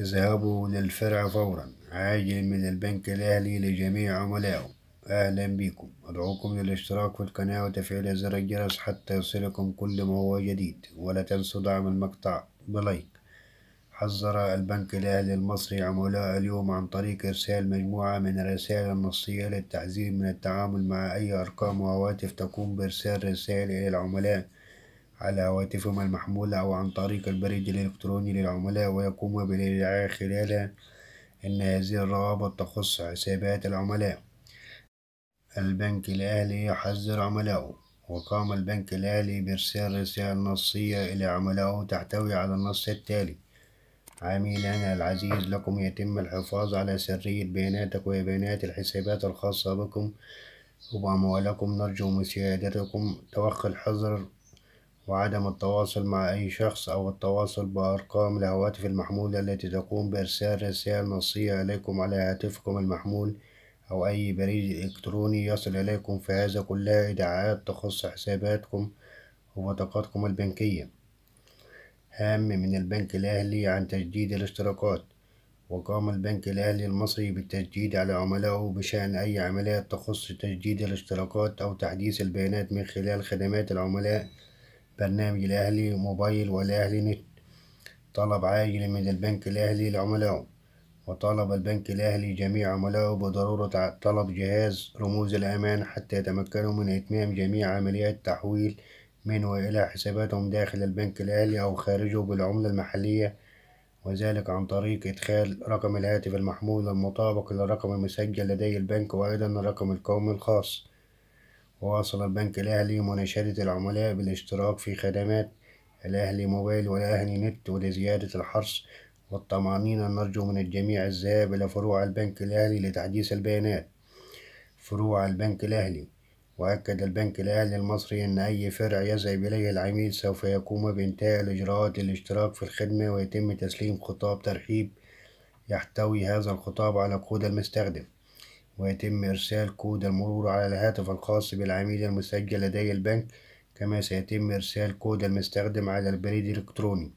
اذهبوا للفرع فورا عاجل من البنك الأهلي لجميع عملائه أهلا بكم أدعوكم للاشتراك في القناة وتفعيل زر الجرس حتى يصلكم كل ما هو جديد ولا تنسوا دعم المقطع بلايك حذر البنك الأهلي المصري عملاء اليوم عن طريق إرسال مجموعة من الرسائل النصية للتحذير من التعامل مع أي أرقام وهواتف تقوم بإرسال رسائل إلى العملاء على هواتفهم المحمولة أو عن طريق البريد الإلكتروني للعملاء ويقوم بالإدعاء خلالها أن هذه الروابط تخص حسابات العملاء البنك الأهلي يحذر عملائه وقام البنك الأهلي بإرسال رسالة نصية إلى عملائه تحتوي على النص التالي عميلنا العزيز لكم يتم الحفاظ على سرية بياناتك وبيانات الحسابات الخاصة بكم وبأموالكم نرجو مساعدتكم توخي الحذر وعدم التواصل مع أي شخص أو التواصل بأرقام الهواتف المحمولة التي تقوم بإرسال رسائل نصية إليكم على هاتفكم المحمول أو أي بريد إلكتروني يصل إليكم فهذا كلها إدعاءات تخص حساباتكم وبطاقاتكم البنكية هام من البنك الأهلي عن تجديد الاشتراكات وقام البنك الأهلي المصري بالتجديد على عملائه بشأن أي عمليات تخص تجديد الاشتراكات أو تحديث البيانات من خلال خدمات العملاء برنامج الأهلي موبايل والأهلي نت طلب عاجل من البنك الأهلي لعملائه وطالب البنك الأهلي جميع عملائه بضرورة طلب جهاز رموز الأمان حتى يتمكنوا من إتمام جميع عمليات التحويل من وإلى حساباتهم داخل البنك الأهلي أو خارجه بالعملة المحلية وذلك عن طريق إدخال رقم الهاتف المحمول المطابق للرقم المسجل لدي البنك وأيضا الرقم القومي الخاص وواصل البنك الأهلي مناشدة العملاء بالاشتراك في خدمات الأهلي موبايل والأهلي نت ولزيادة الحرص والطمأنينة نرجو من الجميع الذهاب إلى فروع البنك الأهلي لتحديث البيانات فروع البنك الأهلي وأكد البنك الأهلي المصري أن أي فرع يذهب إليه العميل سوف يقوم بإنتهاء الإجراءات الاشتراك في الخدمة ويتم تسليم خطاب ترحيب يحتوي هذا الخطاب على كود المستخدم ويتم إرسال كود المرور على الهاتف الخاص بالعميل المسجل لدي البنك كما سيتم إرسال كود المستخدم على البريد الإلكتروني